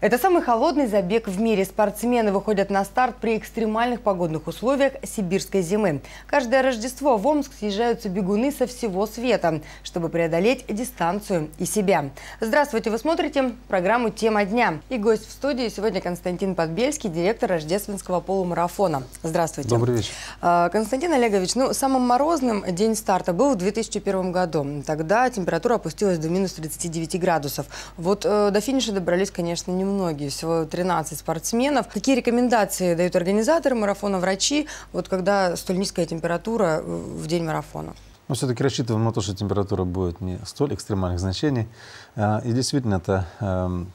Это самый холодный забег в мире. Спортсмены выходят на старт при экстремальных погодных условиях сибирской зимы. Каждое Рождество в Омск съезжаются бегуны со всего света, чтобы преодолеть дистанцию и себя. Здравствуйте, вы смотрите программу «Тема дня». И гость в студии сегодня Константин Подбельский, директор рождественского полумарафона. Здравствуйте. Добрый вечер. А, Константин Олегович, ну, самым морозным день старта был в 2001 году. Тогда температура опустилась до минус 39 градусов. Вот э, до финиша добрались, конечно, немного немногие, всего 13 спортсменов. Какие рекомендации дают организаторы марафона, врачи, вот когда столь низкая температура э, в день марафона? Но все-таки рассчитываем на то, что температура будет не столь экстремальных значений. А, и действительно, это, эм,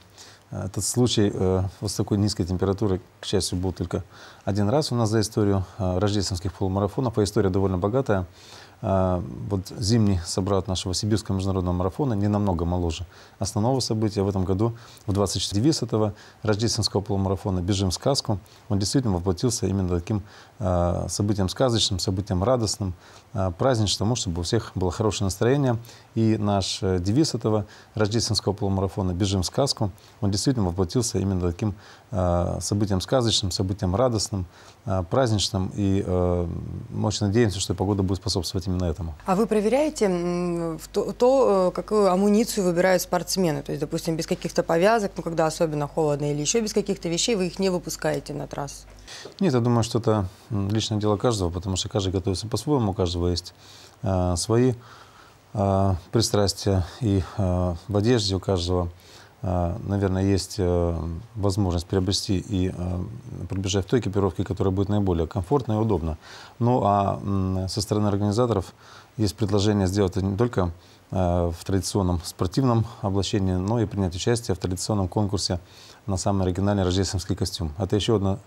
этот случай э, вот с такой низкой температуры, к счастью, был только один раз у нас за историю э, рождественских полумарафонов. А история довольно богатая. А, вот зимний собрат нашего Сибирского международного марафона не намного моложе основного события. В этом году в 24 девиз этого рождественского полумарафона «Бежим сказку» он действительно воплотился именно таким а, событием сказочным, событием радостным, а, праздничным, тому, чтобы у всех было хорошее настроение. И наш э, девиз этого рождественского полумарафона «Бежим сказку» он действительно воплотился именно таким событием сказочным, событием радостным, праздничным. И э, мы очень надеемся, что погода будет способствовать этим именно этому. А вы проверяете то, то, э, какую амуницию выбирают спортсмены? То есть, допустим, без каких-то повязок, ну, когда особенно холодно, или еще без каких-то вещей, вы их не выпускаете на трассу? Нет, я думаю, что это личное дело каждого, потому что каждый готовится по-своему, у каждого есть э, свои э, пристрастия и э, в одежде у каждого а, наверное, есть э, возможность приобрести и э, пробежать в той экипировке, которая будет наиболее комфортно и удобно. Ну а со стороны организаторов есть предложение сделать это не только э, в традиционном спортивном облачении, но и принять участие в традиционном конкурсе на самый оригинальный рождественский костюм. Это еще одна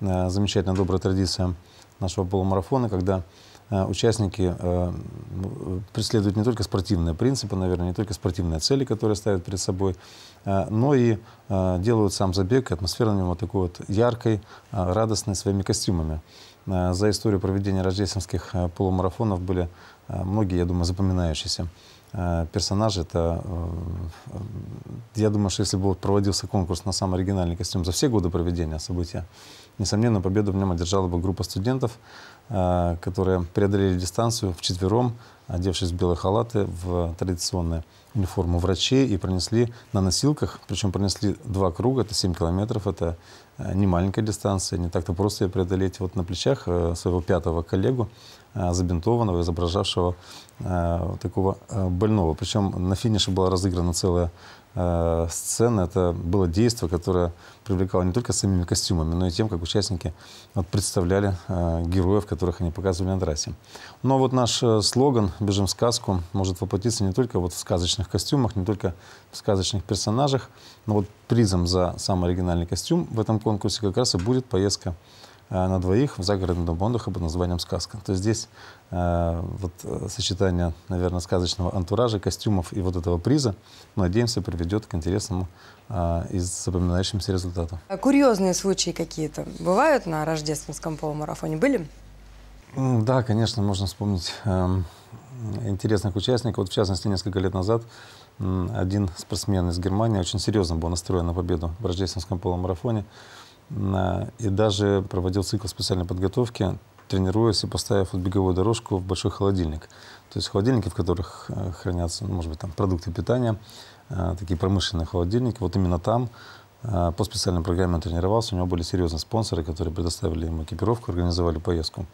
замечательная добрая традиция нашего полумарафона, когда Э, участники э, преследуют не только спортивные принципы, наверное, не только спортивные цели, которые ставят перед собой, э, но и делают сам забег, атмосфера на нем вот такой вот яркой, радостной своими костюмами. За историю проведения рождественских полумарафонов были многие, я думаю, запоминающиеся. Э, персонажи, это... Э, я думаю, что если бы проводился конкурс на самый оригинальный костюм за все годы проведения события, несомненно, победу в нем одержала бы группа студентов, э, которые преодолели дистанцию вчетвером, одевшись в белые халаты, в традиционные униформу врачей и пронесли на носилках, причем пронесли два круга, это 7 километров, это не маленькая дистанция, не так-то просто ее преодолеть. Вот на плечах своего пятого коллегу Э, забинтованного, изображавшего э, такого э, больного. Причем на финише была разыграна целая сцена. Это было действие, которое привлекало не только самими костюмами, но и тем, как участники представляли героев, которых они показывали на трассе. Но вот наш слоган «Бежим в сказку» может воплотиться не только вот в сказочных костюмах, не только в сказочных персонажах, но вот призом за самый оригинальный костюм в этом конкурсе как раз и будет поездка Э, на двоих в загородном отдыха под названием «Сказка». То есть здесь э, вот э, сочетание, наверное, сказочного антуража, костюмов и вот этого приза, надеемся, приведет к интересному и запоминающимся результату. А курьезные случаи какие-то бывают на рождественском полумарафоне? Были? Да, конечно, можно вспомнить эм, интересных участников. Вот, в частности, несколько лет назад один спортсмен из Германии очень серьезно был настроен на победу в рождественском полумарафоне. Э, и даже проводил цикл специальной подготовки, тренируясь и поставив вот беговую дорожку в большой холодильник. То есть холодильники, в которых э, хранятся, ну, может быть, там продукты питания, э, такие промышленные холодильники, вот именно там по специальной программе он тренировался. У него были серьезные спонсоры, которые предоставили ему экипировку, организовали поездку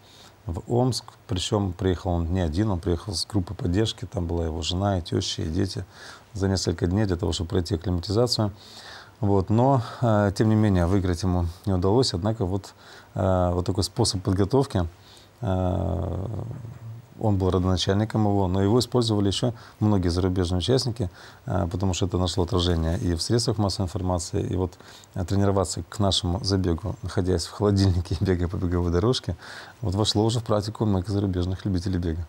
в Омск. Причем приехал он не один, он приехал с группой поддержки. Там была его жена, и теща, и дети за несколько дней для того, чтобы пройти акклиматизацию. Вот, но, э, тем не менее, выиграть ему не удалось. Однако вот, э, вот такой способ подготовки, э, он был родоначальником его, но его использовали еще многие зарубежные участники, э, потому что это нашло отражение и в средствах массовой информации. И вот э, тренироваться к нашему забегу, находясь в холодильнике и бегая по беговой дорожке, вот вошло уже в практику многих зарубежных любителей бега.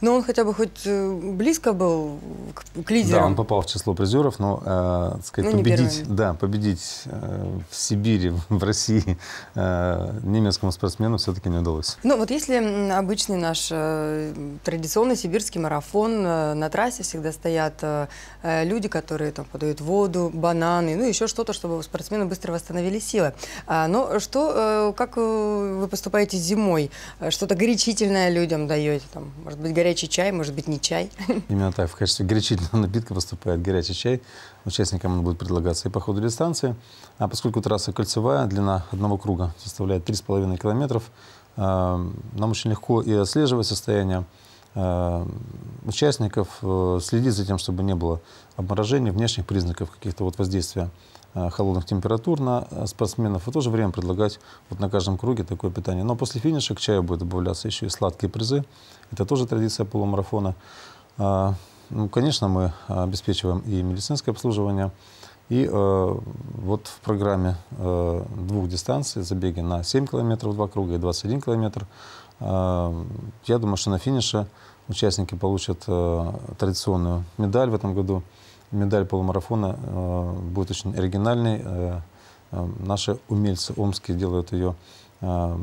Но ну, он хотя бы хоть э, близко был к, к лидерам. Да, он попал в число призеров, но, э, сказать, ну, победить, да, победить э, в Сибири, в России э, немецкому спортсмену все-таки не удалось. Ну вот если обычный наш э, традиционный сибирский марафон, э, на трассе всегда стоят э, э люди, которые там подают воду, бананы, ну еще что-то, чтобы спортсмены быстро восстановили силы. А, но что, э, как э, вы поступаете зимой? Что-то горячительное людям даете, там, может быть, горячительное? горячий чай, может быть, не чай. Именно так. В качестве горячительного напитка выступает горячий чай. Участникам он будет предлагаться и по ходу дистанции. А поскольку трасса кольцевая, длина одного круга составляет 3,5 километров, э, нам очень легко и отслеживать состояние э, участников, э, следить за тем, чтобы не было обморожений, внешних признаков каких-то вот воздействия Э, холодных температур на э, спортсменов и в то же время предлагать вот на каждом круге такое питание. Но после финиша к чаю будет добавляться еще и сладкие призы. Это тоже традиция полумарафона. А, ну, конечно, мы обеспечиваем и медицинское обслуживание, и э, вот в программе э, двух дистанций, забеги на 7 километров, 2 круга и 21 километр, э, я думаю, что на финише участники получат э, традиционную медаль в этом году медаль полумарафона э, будет очень оригинальной. Э, э, наши умельцы омские делают ее э,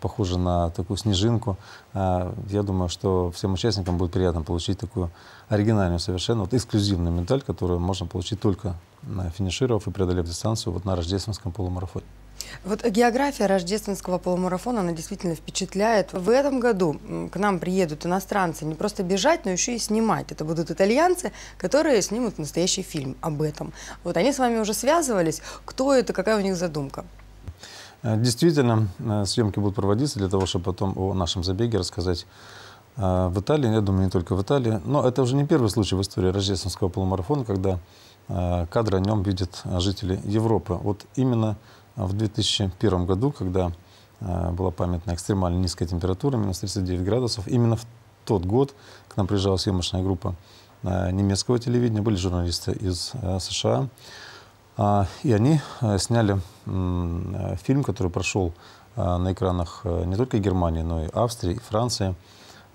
похоже на такую снежинку. Э, я думаю, что всем участникам будет приятно получить такую оригинальную совершенно, вот эксклюзивную медаль, которую можно получить только на финишировав и преодолев дистанцию вот на рождественском полумарафоне. Вот география рождественского полумарафона, она действительно впечатляет. В этом году к нам приедут иностранцы не просто бежать, но еще и снимать. Это будут итальянцы, которые снимут настоящий фильм об этом. Вот они с вами уже связывались. Кто это, какая у них задумка? Э, действительно, э, съемки будут проводиться для того, чтобы потом о нашем забеге рассказать э, в Италии, я думаю, не только в Италии. Но это уже не первый случай в истории рождественского полумарафона, когда кадры о нем видят жители Европы. Вот именно в 2001 году, когда э, была памятная экстремально низкая температура, минус 39 градусов. Именно в тот год к нам приезжала съемочная группа э, немецкого телевидения, были журналисты из э, США. А, и они сняли фильм, который прошел на экранах не только Германии, но и Австрии, и Франции.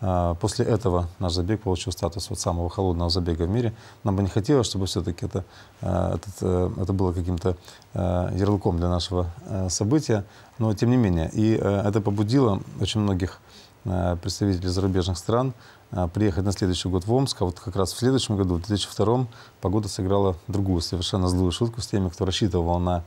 А, после этого наш забег получил статус вот самого холодного забега в мире. Нам бы не хотелось, чтобы все-таки это, а, это, э, это было каким-то а, ярлыком для нашего события, но тем не менее. И э, это побудило очень многих представителей зарубежных стран а, приехать на следующий год в Омск, а вот как раз в следующем году, в 2002, погода сыграла другую, совершенно злую шутку с теми, кто рассчитывал на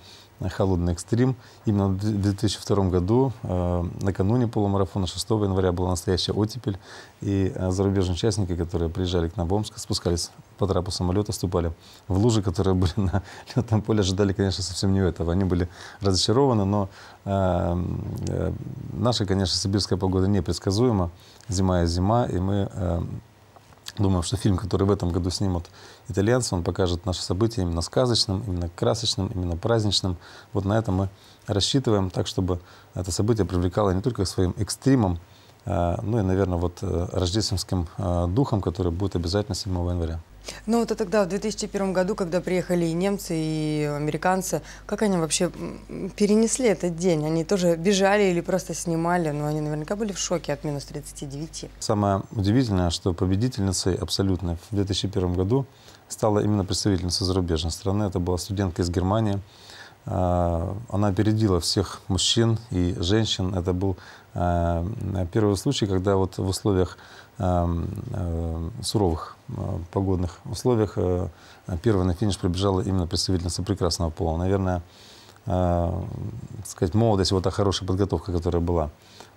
холодный экстрим. Именно в 2002 году, э, накануне полумарафона, 6 января, была настоящая оттепель, и э, зарубежные участники, которые приезжали к нам в Омск, спускались по трапу самолета, ступали в лужи, которые были на летном поле, ожидали, конечно, совсем не этого. Они были разочарованы, но э, наша, конечно, сибирская погода непредсказуема. Зима и зима, и мы Эм, думаем, что фильм, который в этом году снимут итальянцы, он покажет наше событие именно сказочным, именно красочным, именно праздничным. Вот на это мы рассчитываем так, чтобы это событие привлекало не только своим экстримом, Э, ну и, наверное, вот э, рождественским э, духом, который будет обязательно 7 января. Ну вот это тогда, в 2001 году, когда приехали и немцы, и американцы, как они вообще перенесли этот день? Они тоже бежали или просто снимали, но ну, они наверняка были в шоке от минус 39. Самое удивительное, что победительницей абсолютной в 2001 году стала именно представительница зарубежной страны. Это была студентка из Германии, а, она опередила всех мужчин и женщин. Это был а, первый случай, когда вот в условиях а, суровых погодных условиях первый на финиш прибежала именно представительница прекрасного пола. Наверное, сказать, молодость, вот та хорошая подготовка, которая была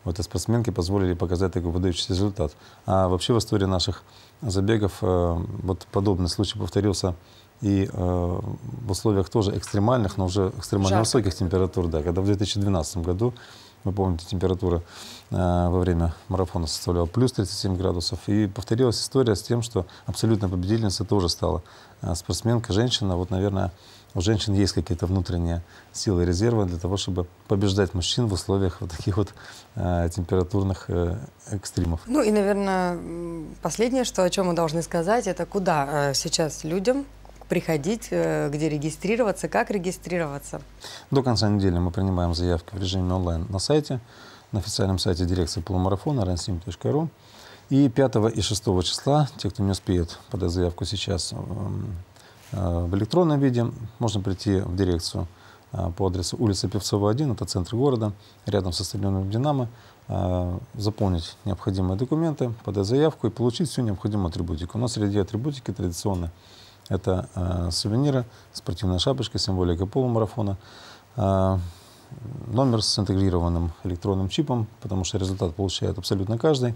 у этой спортсменки, позволили показать такой выдающийся результат. А вообще в истории наших забегов вот подобный случай повторился и э, в условиях тоже экстремальных, но уже экстремально Жарко. высоких температур, да, когда в 2012 году, вы помните, температура э, во время марафона составляла плюс 37 градусов. И повторилась история с тем, что абсолютно победительница тоже стала э, спортсменка, женщина. Вот, наверное, у женщин есть какие-то внутренние силы и резервы для того, чтобы побеждать мужчин в условиях вот таких вот э, температурных э, экстримов. Ну и, наверное, последнее, что, о чем мы должны сказать, это куда э, сейчас людям приходить, э, где регистрироваться, как регистрироваться? До конца недели мы принимаем заявки в режиме онлайн на сайте, на официальном сайте дирекции полумарафона ran И 5 и 6 числа, те, кто не успеет подать заявку сейчас э, э, в электронном виде, можно прийти в дирекцию по адресу улица Певцова, 1, это центр города, рядом со стадионом «Динамо», заполнить необходимые документы, подать заявку и получить всю необходимую атрибутику. Но среди атрибутики традиционно это э, сувениры, спортивная шапочка, символика полумарафона, э, номер с интегрированным электронным чипом, потому что результат получает абсолютно каждый,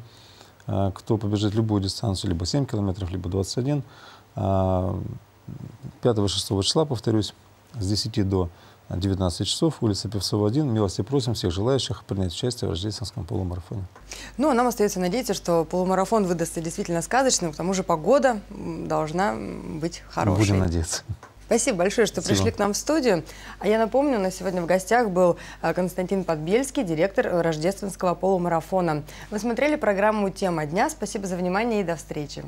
э, кто побежит любую дистанцию, либо 7 километров, либо 21. Э, 5-6 числа, повторюсь, с 10 до 19 часов, улица Певцова, 1. Милости просим всех желающих принять участие в рождественском полумарафоне. Ну, а нам остается надеяться, что полумарафон выдастся действительно сказочным, к тому же погода должна быть хорошей. Будем надеяться. Спасибо большое, что Спасибо. пришли к нам в студию. А я напомню, у нас сегодня в гостях был а, Константин Подбельский, директор э, Рождественского полумарафона. Вы смотрели программу «Тема дня». Спасибо за внимание и до встречи.